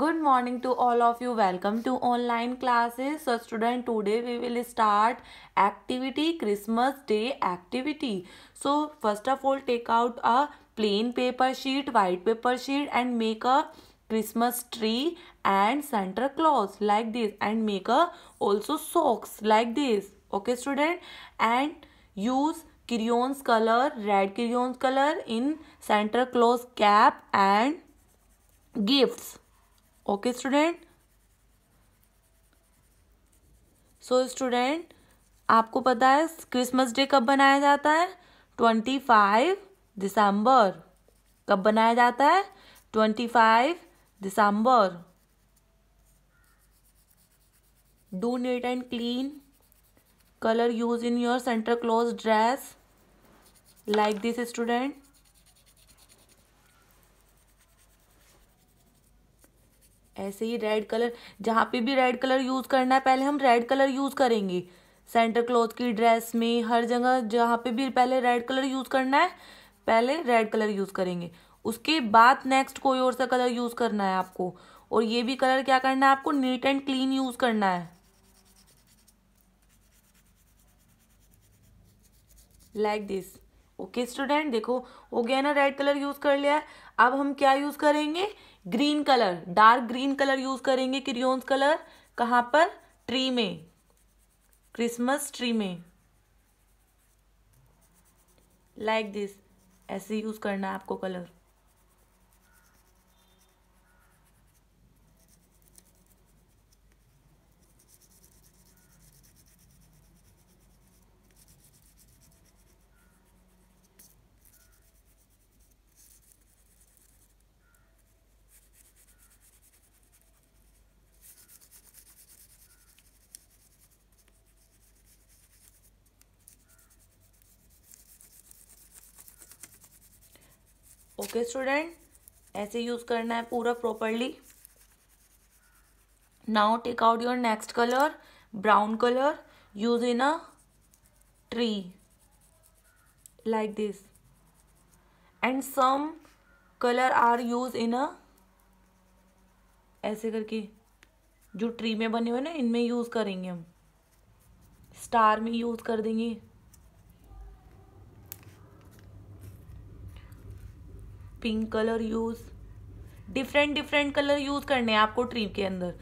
good morning to all of you welcome to online classes so student today we will start activity christmas day activity so first of all take out a plain paper sheet white paper sheet and make a christmas tree and santa claus like this and make a also socks like this okay student and use crayons color red crayons color in santa claus cap and gifts okay student so student आपको पता है Christmas day कब बनाया जाता है twenty five दिसंबर कब बनाया जाता है twenty five December do neat and clean colour use in your Santa Claus dress like this student ऐसे ही रेड कलर जहाँ पे भी रेड कलर यूज़ करना है पहले हम रेड कलर यूज़ करेंगे सेंटर क्लॉथ की ड्रेस में हर जगह जहाँ पे भी पहले रेड कलर यूज़ करना है पहले रेड कलर यूज़ करेंगे उसके बाद नेक्स्ट कोई और सा कलर यूज़ करना है आपको और ये भी कलर क्या करना है आपको नीट एंड क्लीन यूज़ करना है like this okay okay, student देखो हो गया ना रेड कलर यूज़ कर लिया है अब हम क्या यूज़ करेंगे green colour dark green colour use करेंगे क्रियोन्स कलर कहाँ पर ट्री में क्रिसमस ट्री में लाइक like दिस ऐसे यूज़ करना है आपको कलर ओके स्टूडेंट ऐसे यूज़ करना है पूरा properly now take out your next colour brown colour use in a tree like this and some colour are use in a ऐसे करके जो ट्री में बने हुए ना इनमें यूज़ करेंगे हम स्टार में यूज़ कर देंगे pink colour use different different colour use करने हैं आपको ट्री के अंदर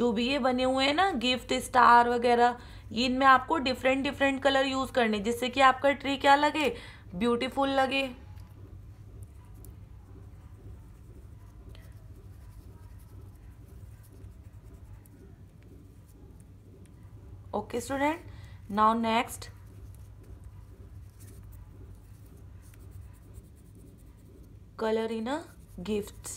जो भी ये बने हुए हैं ना गिफ्ट स्टार वगैरह ये इनमें आपको डिफरेंट डिफरेंट कलर यूज़ करने जिससे कि आपका ट्री क्या लगे ब्यूटीफुल लगे okay student now next colour in a gifts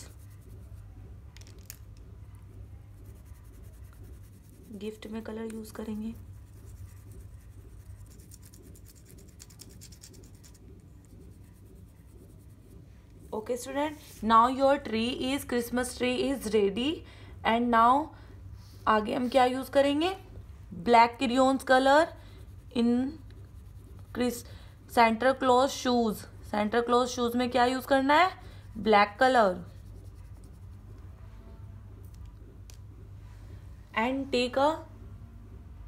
gift में कलर यूज करेंगे okay student now your tree is Christmas tree is ready and now आगे हम क्या यूज करेंगे ब्लैक क्रियोन्स कलर इन क्रिस Santa Claus shoes Santa Claus shoes में क्या use करना है black colour and take a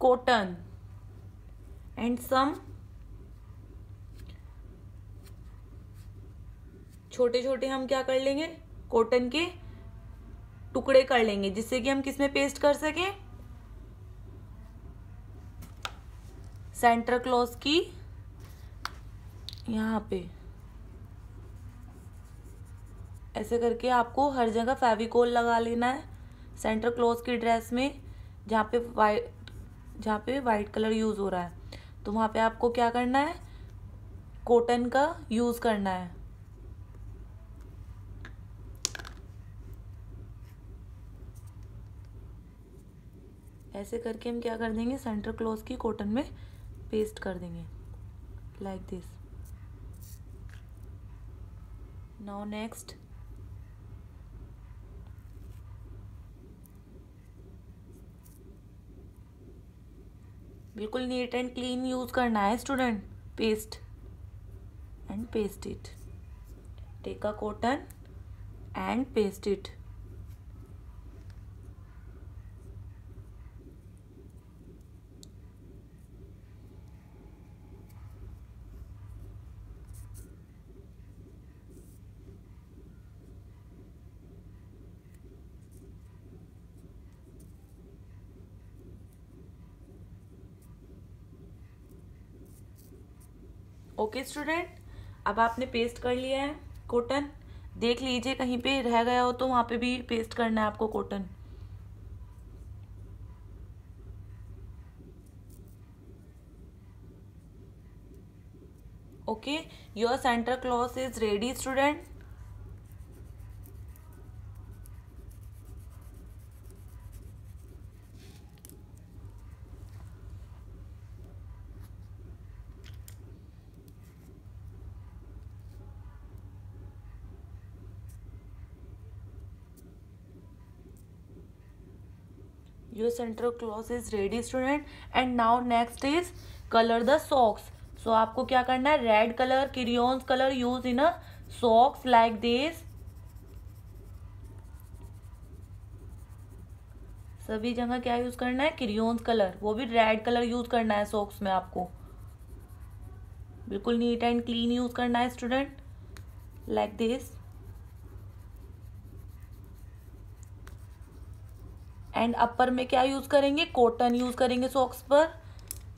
cotton and some छोटे छोटे हम क्या कर लेंगे कॉटन के टुकड़े कर लेंगे जिससे कि हम किसमें पेस्ट कर सकें सेंटर क्लॉज की यहां पे ऐसे करके आपको हर जगह फेविकोल लगा लेना है सेंटर क्लोज की ड्रेस में जहाँ पे वाइट जहाँ पे वाइट कलर यूज़ हो रहा है तो वहाँ पे आपको क्या करना है कॉटन का यूज़ करना है ऐसे करके हम क्या कर देंगे सेंटर क्लोज की कॉटन में पेस्ट कर देंगे लाइक दिस नाउ नेक्स्ट बिल्कुल नीट एंड क्लीन यूज़ करना है student paste and paste it take a cotton and paste it okay student अब आपने पेस्ट कर लिया है कॉटन देख लीजिए कहीं पे रह गया हो तो वहाँ पे भी पेस्ट करना है आपको cotton okay your Santa Claus is ready student your central clause is ready student and now next is color the socks so आपको क्या करना है red colour crayons colour use in a socks like this सभी जगह क्या use करना है crayons colour वो भी रेड कलर यूज करना है सॉक्स में आपको बिल्कुल नीट एंड क्लीन यूज करना है student like this and upper में क्या यूज़ करेंगे कॉटन यूज़ करेंगे सॉक्स पर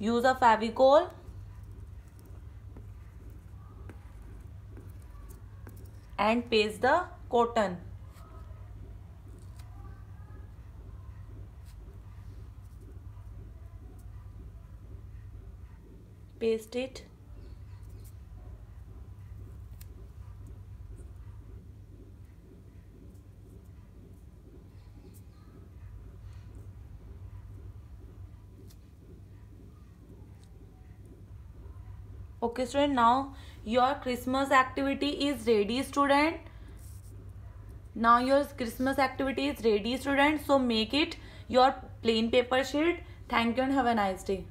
use a Fevicol and paste the cotton paste it okay student now your christmas activity is ready student now your christmas activity is ready student so make it your plain paper sheet thank you and have a nice day